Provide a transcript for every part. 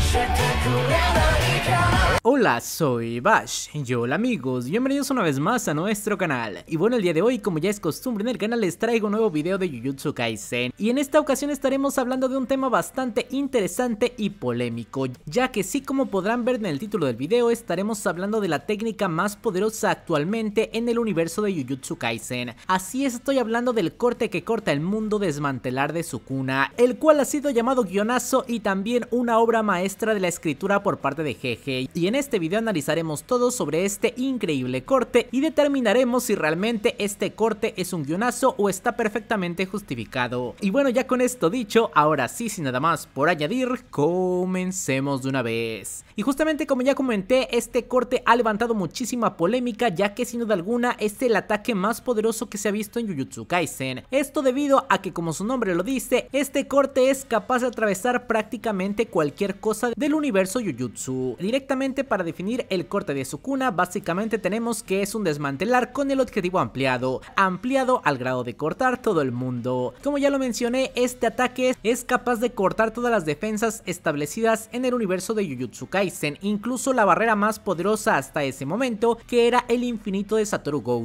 spectacular. Hola, soy Bash, y hola amigos, bienvenidos una vez más a nuestro canal. Y bueno, el día de hoy, como ya es costumbre en el canal, les traigo un nuevo video de Jujutsu Kaisen. Y en esta ocasión estaremos hablando de un tema bastante interesante y polémico, ya que sí, como podrán ver en el título del video, estaremos hablando de la técnica más poderosa actualmente en el universo de Jujutsu Kaisen. Así estoy hablando del corte que corta el mundo desmantelar de su cuna, el cual ha sido llamado guionazo y también una obra maestra de la escritura por parte de Jeje. Y en este video analizaremos todo sobre este increíble corte y determinaremos si realmente este corte es un guionazo o está perfectamente justificado. Y bueno, ya con esto dicho, ahora sí, sin nada más por añadir, comencemos de una vez. Y justamente como ya comenté, este corte ha levantado muchísima polémica ya que sin duda alguna es el ataque más poderoso que se ha visto en Jujutsu Kaisen. Esto debido a que como su nombre lo dice, este corte es capaz de atravesar prácticamente cualquier cosa del universo Jujutsu. Directamente para definir el corte de su cuna básicamente tenemos que es un desmantelar con el objetivo ampliado, ampliado al grado de cortar todo el mundo. Como ya lo mencioné, este ataque es capaz de cortar todas las defensas establecidas en el universo de Jujutsu Kaisen, incluso la barrera más poderosa hasta ese momento que era el infinito de Satoru Gojo.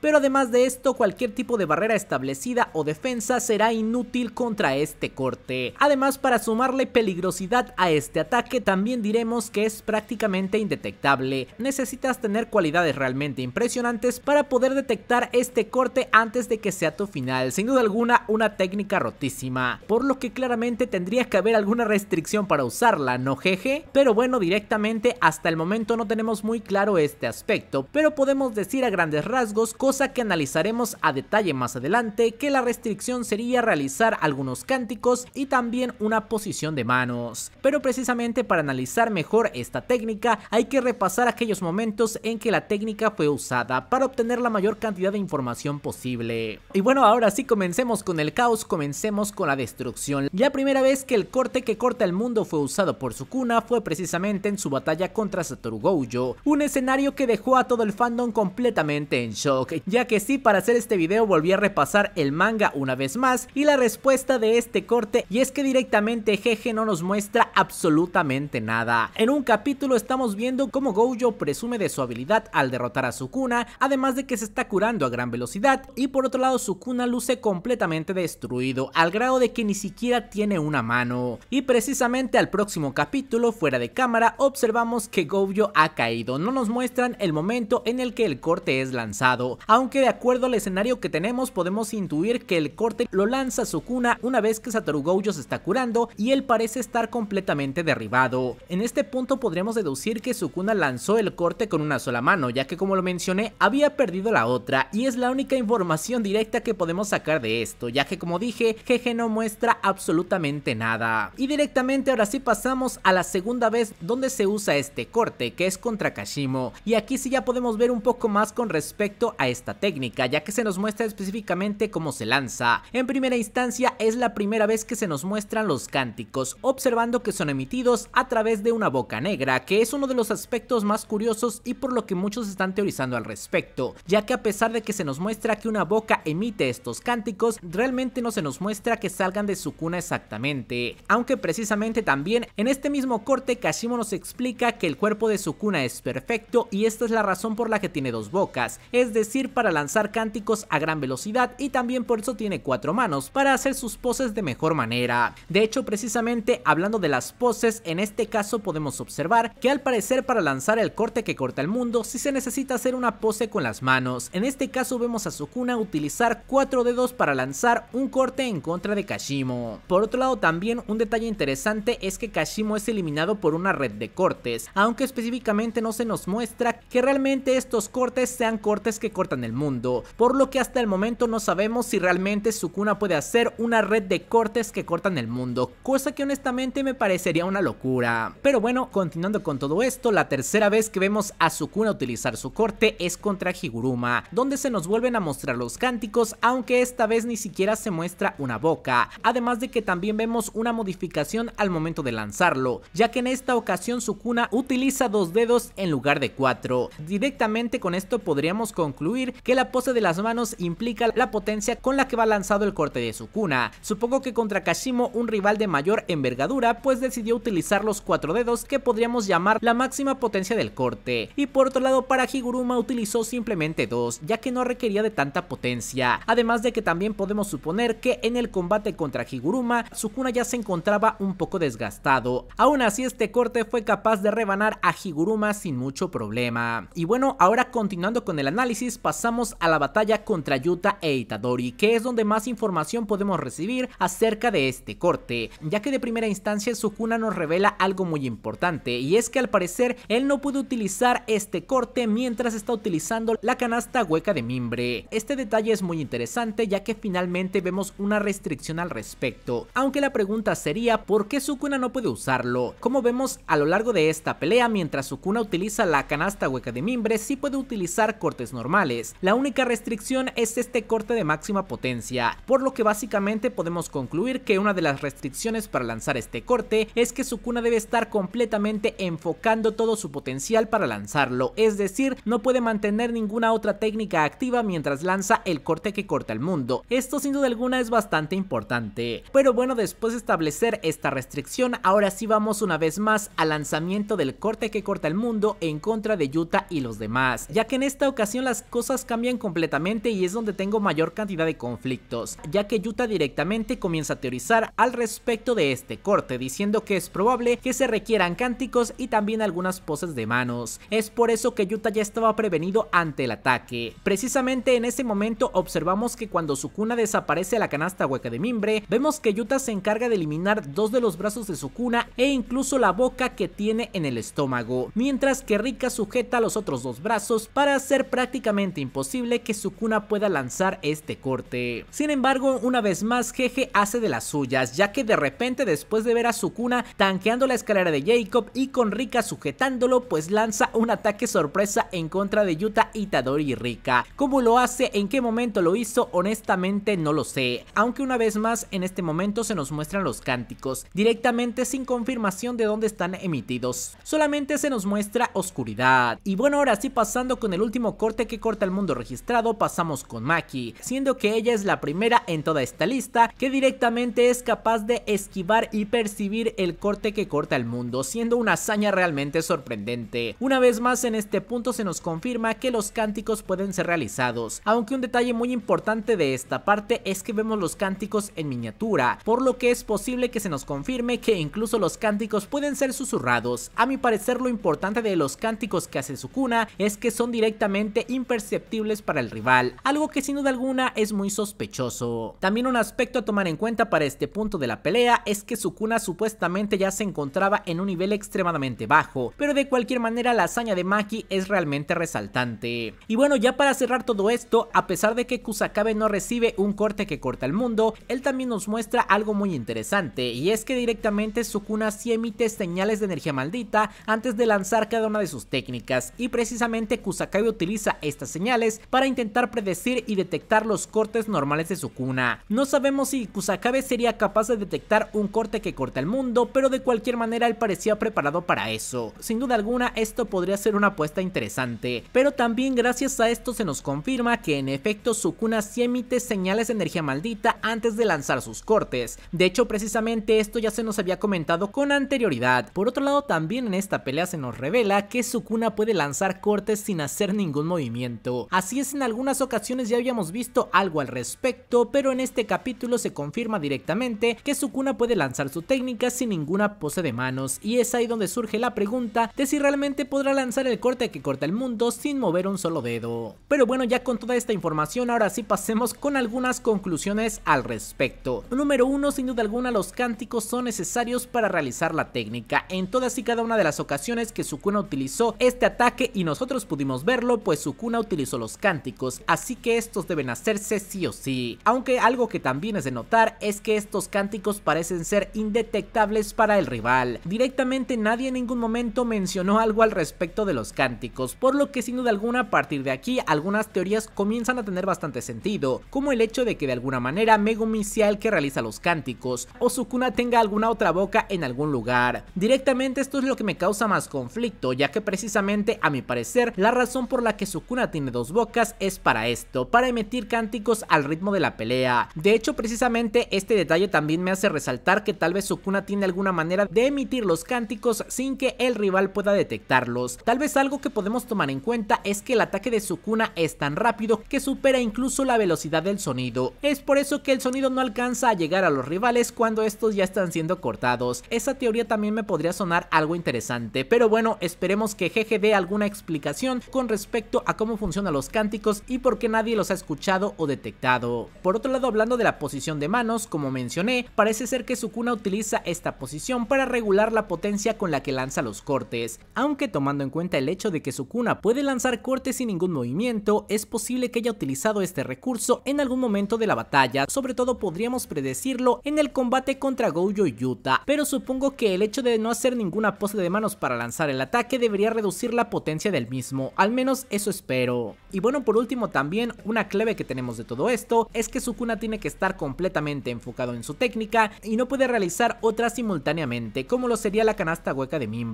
Pero además de esto, cualquier tipo de barrera establecida o defensa será inútil contra este corte. Además, para sumarle peligrosidad a este ataque, también diremos que es prácticamente indetectable. Necesitas tener cualidades realmente impresionantes para poder detectar este corte antes de que sea tu final, sin duda alguna una técnica rotísima, por lo que claramente tendría que haber alguna restricción para usarla, ¿no jeje? Pero bueno, directamente hasta el momento no tenemos muy claro este aspecto, pero podemos decir a grandes rasgos, cosa que analizaremos a detalle más adelante, que la restricción sería realizar algunos cánticos y también una posición de manos. Pero precisamente para analizar mejor esta técnica, hay que repasar aquellos momentos en que la técnica fue usada para obtener la mayor cantidad de información posible. Y bueno, ahora sí comencemos con el caos, comencemos con la destrucción. La primera vez que el corte que corta el mundo fue usado por Sukuna fue precisamente en su batalla contra Satoru Gojo, un escenario que dejó a todo el fandom completamente en shock, ya que sí para hacer este video volví a repasar el manga una vez más y la respuesta de este corte y es que directamente Jeje no nos muestra absolutamente nada. En un capítulo estamos viendo cómo Gojo presume de su habilidad al derrotar a Sukuna, además de que se está curando a gran velocidad y por otro lado Sukuna luce completamente destruido al grado de que ni siquiera tiene una mano. Y precisamente al próximo capítulo fuera de cámara observamos que Gojo ha caído, no nos muestran el momento en el que el corte es lanzado, aunque de acuerdo al escenario que tenemos podemos intuir que el corte lo lanza Sukuna una vez que Satoru Gojo se está curando y él parece estar completamente derribado. En este punto podremos deducir que Sukuna lanzó el corte con una sola mano, ya que como lo mencioné, había perdido la otra, y es la única información directa que podemos sacar de esto, ya que como dije, Jeje no muestra absolutamente nada. Y directamente ahora sí pasamos a la segunda vez donde se usa este corte, que es contra Kashimo, y aquí sí ya podemos ver un poco más con respecto a esta técnica, ya que se nos muestra específicamente cómo se lanza. En primera instancia es la primera vez que se nos muestran los cánticos, observando que son emitidos a través de una boca negra, que es un uno de los aspectos más curiosos y por lo que muchos están teorizando al respecto, ya que a pesar de que se nos muestra que una boca emite estos cánticos, realmente no se nos muestra que salgan de su cuna exactamente, aunque precisamente también en este mismo corte Kashimo nos explica que el cuerpo de su cuna es perfecto y esta es la razón por la que tiene dos bocas, es decir para lanzar cánticos a gran velocidad y también por eso tiene cuatro manos, para hacer sus poses de mejor manera. De hecho precisamente hablando de las poses, en este caso podemos observar que al parecer para lanzar el corte que corta el mundo si se necesita hacer una pose con las manos. En este caso vemos a Sukuna utilizar cuatro dedos para lanzar un corte en contra de Kashimo. Por otro lado también un detalle interesante es que Kashimo es eliminado por una red de cortes, aunque específicamente no se nos muestra que realmente estos cortes sean cortes que cortan el mundo, por lo que hasta el momento no sabemos si realmente Sukuna puede hacer una red de cortes que cortan el mundo, cosa que honestamente me parecería una locura. Pero bueno, continuando con todo esto, la tercera vez que vemos a Sukuna utilizar su corte es contra Higuruma, donde se nos vuelven a mostrar los cánticos, aunque esta vez ni siquiera se muestra una boca, además de que también vemos una modificación al momento de lanzarlo, ya que en esta ocasión Sukuna utiliza dos dedos en lugar de cuatro. Directamente con esto podríamos concluir que la pose de las manos implica la potencia con la que va lanzado el corte de Sukuna. Supongo que contra Kashimo, un rival de mayor envergadura, pues decidió utilizar los cuatro dedos que podríamos llamar la máxima potencia del corte, y por otro lado para Higuruma utilizó simplemente dos, ya que no requería de tanta potencia, además de que también podemos suponer que en el combate contra Higuruma, Sukuna ya se encontraba un poco desgastado, aún así este corte fue capaz de rebanar a Higuruma sin mucho problema. Y bueno, ahora continuando con el análisis, pasamos a la batalla contra Yuta e Itadori, que es donde más información podemos recibir acerca de este corte, ya que de primera instancia Sukuna nos revela algo muy importante, y es que al parecer él no puede utilizar este corte mientras está utilizando la canasta hueca de mimbre. Este detalle es muy interesante ya que finalmente vemos una restricción al respecto, aunque la pregunta sería ¿por qué Sukuna no puede usarlo? Como vemos a lo largo de esta pelea mientras Sukuna utiliza la canasta hueca de mimbre sí puede utilizar cortes normales, la única restricción es este corte de máxima potencia, por lo que básicamente podemos concluir que una de las restricciones para lanzar este corte es que Sukuna debe estar completamente enfocado todo su potencial para lanzarlo, es decir, no puede mantener ninguna otra técnica activa mientras lanza el corte que corta el mundo. Esto sin duda alguna es bastante importante. Pero bueno, después de establecer esta restricción, ahora sí vamos una vez más al lanzamiento del corte que corta el mundo en contra de Yuta y los demás, ya que en esta ocasión las cosas cambian completamente y es donde tengo mayor cantidad de conflictos, ya que Yuta directamente comienza a teorizar al respecto de este corte, diciendo que es probable que se requieran cánticos y también algunas poses de manos. Es por eso que Yuta ya estaba prevenido ante el ataque. Precisamente en ese momento observamos que cuando Sukuna desaparece a la canasta hueca de mimbre, vemos que Yuta se encarga de eliminar dos de los brazos de Sukuna e incluso la boca que tiene en el estómago, mientras que Rika sujeta los otros dos brazos para hacer prácticamente imposible que Sukuna pueda lanzar este corte. Sin embargo, una vez más Jeje hace de las suyas, ya que de repente después de ver a Sukuna tanqueando la escalera de Jacob y con Rika sujetándolo pues lanza un ataque sorpresa en contra de Yuta Itadori Rika. ¿Cómo lo hace? ¿En qué momento lo hizo? Honestamente no lo sé. Aunque una vez más en este momento se nos muestran los cánticos, directamente sin confirmación de dónde están emitidos. Solamente se nos muestra oscuridad. Y bueno ahora sí pasando con el último corte que corta el mundo registrado pasamos con Maki, siendo que ella es la primera en toda esta lista que directamente es capaz de esquivar y percibir el corte que corta el mundo, siendo una hazaña real sorprendente. Una vez más en este punto se nos confirma que los cánticos pueden ser realizados, aunque un detalle muy importante de esta parte es que vemos los cánticos en miniatura, por lo que es posible que se nos confirme que incluso los cánticos pueden ser susurrados. A mi parecer lo importante de los cánticos que hace Sukuna es que son directamente imperceptibles para el rival, algo que sin duda alguna es muy sospechoso. También un aspecto a tomar en cuenta para este punto de la pelea es que Sukuna supuestamente ya se encontraba en un nivel extremadamente bajo, pero de cualquier manera la hazaña de Maki es realmente resaltante. Y bueno, ya para cerrar todo esto, a pesar de que Kusakabe no recibe un corte que corta el mundo, él también nos muestra algo muy interesante, y es que directamente Sukuna sí emite señales de energía maldita antes de lanzar cada una de sus técnicas, y precisamente Kusakabe utiliza estas señales para intentar predecir y detectar los cortes normales de Sukuna. No sabemos si Kusakabe sería capaz de detectar un corte que corta el mundo, pero de cualquier manera él parecía preparado para eso. Sin duda alguna esto podría ser una apuesta interesante, pero también gracias a esto se nos confirma que en efecto Sukuna sí emite señales de energía maldita antes de lanzar sus cortes. De hecho precisamente esto ya se nos había comentado con anterioridad. Por otro lado también en esta pelea se nos revela que Sukuna puede lanzar cortes sin hacer ningún movimiento. Así es en algunas ocasiones ya habíamos visto algo al respecto, pero en este capítulo se confirma directamente que Sukuna puede lanzar su técnica sin ninguna pose de manos y es ahí donde surge la pregunta de si realmente podrá lanzar el corte que corta el mundo sin mover un solo dedo. Pero bueno, ya con toda esta información, ahora sí pasemos con algunas conclusiones al respecto. Número 1, sin duda alguna los cánticos son necesarios para realizar la técnica. En todas y cada una de las ocasiones que Sukuna utilizó este ataque y nosotros pudimos verlo, pues Sukuna utilizó los cánticos, así que estos deben hacerse sí o sí. Aunque algo que también es de notar es que estos cánticos parecen ser indetectables para el rival. Directamente nadie en ningún momento momento mencionó algo al respecto de los cánticos, por lo que sin duda alguna a partir de aquí algunas teorías comienzan a tener bastante sentido, como el hecho de que de alguna manera Megumi sea el que realiza los cánticos, o Sukuna tenga alguna otra boca en algún lugar. Directamente esto es lo que me causa más conflicto, ya que precisamente a mi parecer la razón por la que Sukuna tiene dos bocas es para esto, para emitir cánticos al ritmo de la pelea. De hecho precisamente este detalle también me hace resaltar que tal vez Sukuna tiene alguna manera de emitir los cánticos sin que el rival pueda detectarlos. Tal vez algo que podemos tomar en cuenta es que el ataque de Sukuna es tan rápido que supera incluso la velocidad del sonido. Es por eso que el sonido no alcanza a llegar a los rivales cuando estos ya están siendo cortados. Esa teoría también me podría sonar algo interesante, pero bueno, esperemos que jeje dé alguna explicación con respecto a cómo funcionan los cánticos y por qué nadie los ha escuchado o detectado. Por otro lado, hablando de la posición de manos, como mencioné, parece ser que Sukuna utiliza esta posición para regular la potencia con la que lanza a los cortes, aunque tomando en cuenta el hecho de que Sukuna puede lanzar cortes sin ningún movimiento, es posible que haya utilizado este recurso en algún momento de la batalla, sobre todo podríamos predecirlo en el combate contra Gojo y Yuta, pero supongo que el hecho de no hacer ninguna pose de manos para lanzar el ataque debería reducir la potencia del mismo, al menos eso espero. Y bueno, por último también, una clave que tenemos de todo esto es que Sukuna tiene que estar completamente enfocado en su técnica y no puede realizar otras simultáneamente, como lo sería la canasta hueca de Mimo.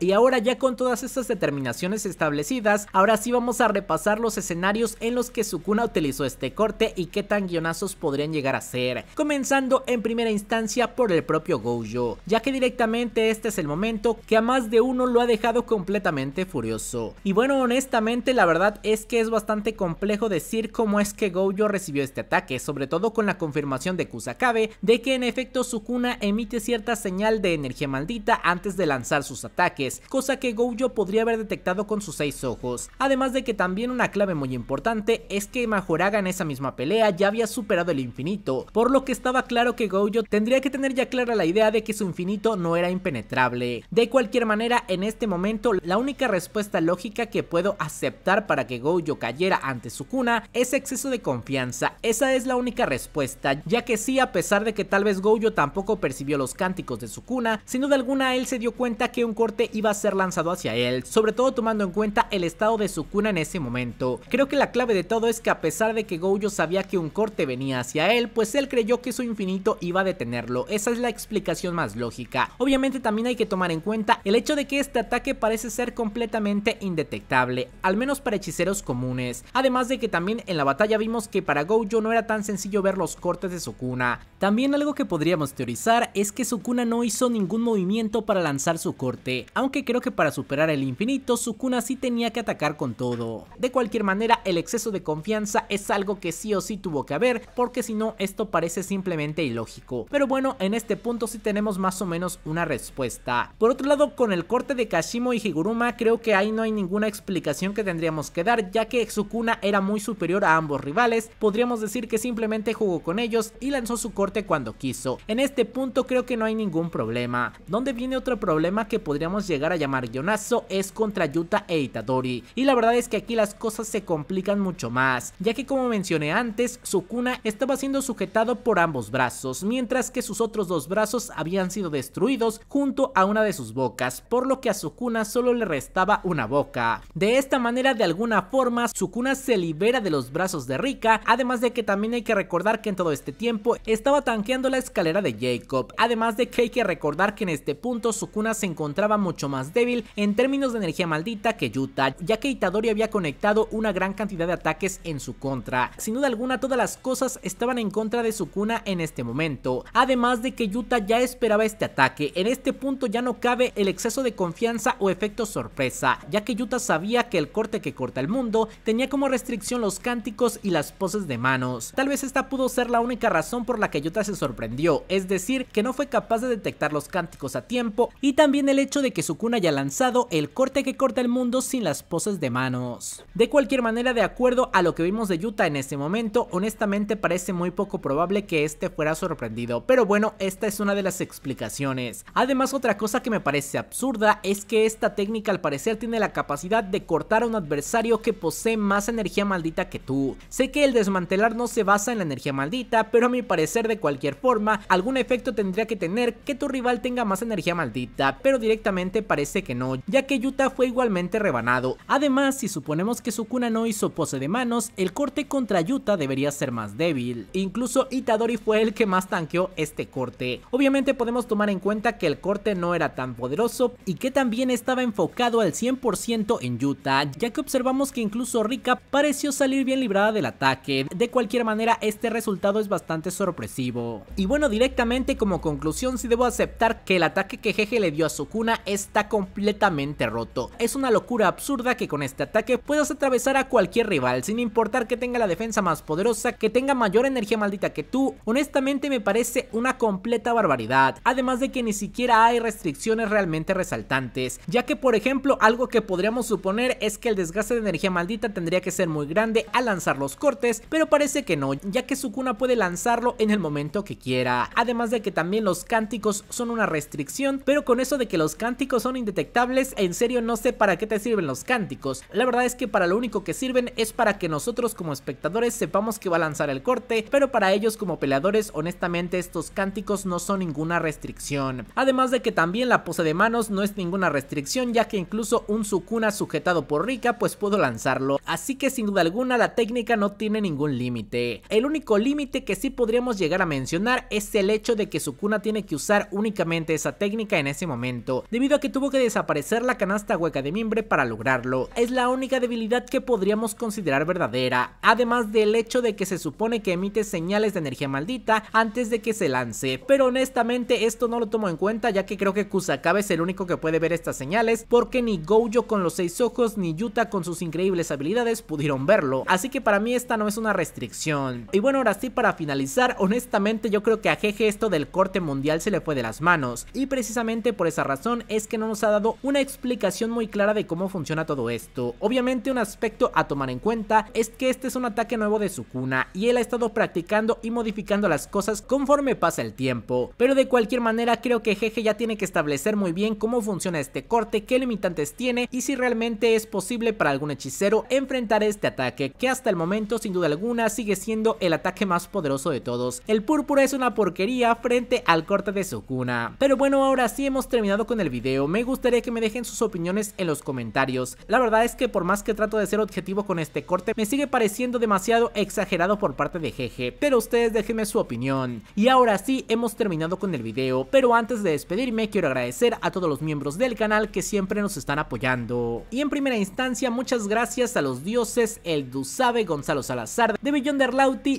Y ahora ya con todas estas determinaciones establecidas, ahora sí vamos a repasar los escenarios en los que Sukuna utilizó este corte y qué tan guionazos podrían llegar a ser, comenzando en primera instancia por el propio Gojo, ya que directamente este es el momento que a más de uno lo ha dejado completamente furioso. Y bueno, honestamente la verdad es que es bastante complejo decir cómo es que Gojo recibió este ataque, sobre todo con la confirmación de Kusakabe de que en efecto Sukuna emite cierta señal de energía maldita antes de lanzar sus ataques, cosa que Gojo podría haber detectado con sus seis ojos. Además de que también una clave muy importante es que Majoraga en esa misma pelea ya había superado el infinito, por lo que estaba claro que Gojo tendría que tener ya clara la idea de que su infinito no era impenetrable. De cualquier manera, en este momento, la única respuesta lógica que puedo aceptar para que Gojo cayera ante su cuna es exceso de confianza. Esa es la única respuesta, ya que sí, a pesar de que tal vez Gojo tampoco percibió los cánticos de su cuna, sin duda alguna él se dio cuenta que un corte iba a ser lanzado hacia él, sobre todo tomando en cuenta el estado de su cuna en ese momento. Creo que la clave de todo es que a pesar de que Gojo sabía que un corte venía hacia él, pues él creyó que su infinito iba a detenerlo, esa es la explicación más lógica. Obviamente también hay que tomar en cuenta el hecho de que este ataque parece ser completamente indetectable, al menos para hechiceros comunes, además de que también en la batalla vimos que para Gojo no era tan sencillo ver los cortes de su cuna, También algo que podríamos teorizar es que su cuna no hizo ningún movimiento para lanzar su corte aunque creo que para superar el infinito Sukuna sí tenía que atacar con todo. De cualquier manera, el exceso de confianza es algo que sí o sí tuvo que haber, porque si no esto parece simplemente ilógico. Pero bueno, en este punto sí tenemos más o menos una respuesta. Por otro lado, con el corte de Kashimo y Higuruma, creo que ahí no hay ninguna explicación que tendríamos que dar, ya que Sukuna era muy superior a ambos rivales, podríamos decir que simplemente jugó con ellos y lanzó su corte cuando quiso. En este punto creo que no hay ningún problema. ¿Dónde viene otro problema que podríamos llegar a llamar guionazo es contra Yuta e Itadori. Y la verdad es que aquí las cosas se complican mucho más, ya que como mencioné antes, Sukuna estaba siendo sujetado por ambos brazos, mientras que sus otros dos brazos habían sido destruidos junto a una de sus bocas, por lo que a Sukuna solo le restaba una boca. De esta manera, de alguna forma, Sukuna se libera de los brazos de Rika, además de que también hay que recordar que en todo este tiempo estaba tanqueando la escalera de Jacob, además de que hay que recordar que en este punto Sukuna se encontraba mucho más débil en términos de energía maldita que Yuta, ya que Itadori había conectado una gran cantidad de ataques en su contra. Sin duda alguna, todas las cosas estaban en contra de Sukuna en este momento, además de que Yuta ya esperaba este ataque. En este punto ya no cabe el exceso de confianza o efecto sorpresa, ya que Yuta sabía que el corte que corta el mundo tenía como restricción los cánticos y las poses de manos. Tal vez esta pudo ser la única razón por la que Yuta se sorprendió, es decir, que no fue capaz de detectar los cánticos a tiempo y también el hecho de que Sukuna haya lanzado el corte que corta el mundo sin las poses de manos. De cualquier manera, de acuerdo a lo que vimos de Yuta en este momento, honestamente parece muy poco probable que este fuera sorprendido, pero bueno, esta es una de las explicaciones. Además, otra cosa que me parece absurda es que esta técnica al parecer tiene la capacidad de cortar a un adversario que posee más energía maldita que tú. Sé que el desmantelar no se basa en la energía maldita, pero a mi parecer de cualquier forma, algún efecto tendría que tener que tu rival tenga más energía maldita, pero directamente parece que no, ya que Yuta fue igualmente rebanado. Además, si suponemos que Sukuna no hizo pose de manos, el corte contra Yuta debería ser más débil. Incluso Itadori fue el que más tanqueó este corte. Obviamente podemos tomar en cuenta que el corte no era tan poderoso y que también estaba enfocado al 100% en Yuta, ya que observamos que incluso Rika pareció salir bien librada del ataque. De cualquier manera, este resultado es bastante sorpresivo. Y bueno, directamente como conclusión, si debo aceptar que el ataque que Jeje le dio a Sukuna está completamente roto. Es una locura absurda que con este ataque puedas atravesar a cualquier rival sin importar que tenga la defensa más poderosa, que tenga mayor energía maldita que tú. Honestamente me parece una completa barbaridad, además de que ni siquiera hay restricciones realmente resaltantes, ya que por ejemplo algo que podríamos suponer es que el desgaste de energía maldita tendría que ser muy grande al lanzar los cortes, pero parece que no, ya que su cuna puede lanzarlo en el momento que quiera, además de que también los cánticos son una restricción, pero con eso de que los cánticos son indetectables, en serio no sé para qué te sirven los cánticos. La verdad es que para lo único que sirven es para que nosotros como espectadores sepamos que va a lanzar el corte, pero para ellos como peleadores honestamente estos cánticos no son ninguna restricción. Además de que también la pose de manos no es ninguna restricción ya que incluso un Sukuna sujetado por Rika pues puedo lanzarlo, así que sin duda alguna la técnica no tiene ningún límite. El único límite que sí podríamos llegar a mencionar es el hecho de que Sukuna tiene que usar únicamente esa técnica en ese momento, debido a que tuvo que desaparecer la canasta hueca de mimbre para lograrlo. Es la única debilidad que podríamos considerar verdadera, además del hecho de que se supone que emite señales de energía maldita antes de que se lance, pero honestamente esto no lo tomo en cuenta ya que creo que Kusakabe es el único que puede ver estas señales porque ni Gojo con los seis ojos ni Yuta con sus increíbles habilidades pudieron verlo, así que para mí esta no es una restricción. Y bueno ahora sí para finalizar, honestamente yo creo que a Jeje esto del corte mundial se le fue de las manos y precisamente por esa razón es que no nos ha dado una explicación muy clara de cómo funciona todo esto. Obviamente un aspecto a tomar en cuenta es que este es un ataque nuevo de Sukuna y él ha estado practicando y modificando las cosas conforme pasa el tiempo. Pero de cualquier manera creo que Jeje ya tiene que establecer muy bien cómo funciona este corte, qué limitantes tiene y si realmente es posible para algún hechicero enfrentar este ataque que hasta el momento sin duda alguna sigue siendo el ataque más poderoso de todos. El púrpura es una porquería frente al corte de Sukuna. Pero bueno ahora sí hemos terminado con el video, me gustaría que me dejen sus opiniones en los comentarios. La verdad es que por más que trato de ser objetivo con este corte, me sigue pareciendo demasiado exagerado por parte de Jeje, pero ustedes déjenme su opinión. Y ahora sí, hemos terminado con el video, pero antes de despedirme quiero agradecer a todos los miembros del canal que siempre nos están apoyando. Y en primera instancia, muchas gracias a los dioses El Dusabe, Gonzalo Salazar, de Billón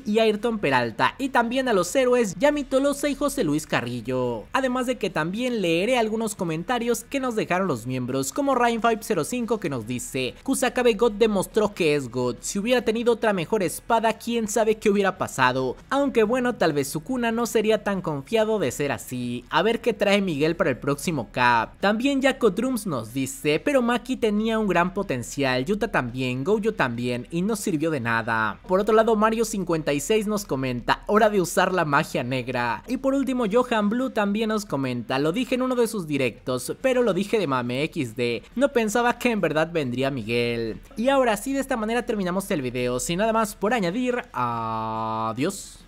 y Ayrton Peralta, y también a los héroes Yami Tolosa y José Luis Carrillo. Además de que también leeré algunos comentarios comentarios que nos dejaron los miembros, como ryan 505 que nos dice, Kusakabe God demostró que es God, si hubiera tenido otra mejor espada quién sabe qué hubiera pasado, aunque bueno tal vez Sukuna no sería tan confiado de ser así, a ver qué trae Miguel para el próximo cap. También Jaco Drums nos dice, pero Maki tenía un gran potencial, Yuta también, Gojo también y no sirvió de nada. Por otro lado Mario56 nos comenta, hora de usar la magia negra. Y por último Johan Blue también nos comenta, lo dije en uno de sus directos pero lo dije de mame XD, no pensaba que en verdad vendría Miguel. Y ahora sí, de esta manera terminamos el video, sin nada más por añadir, adiós.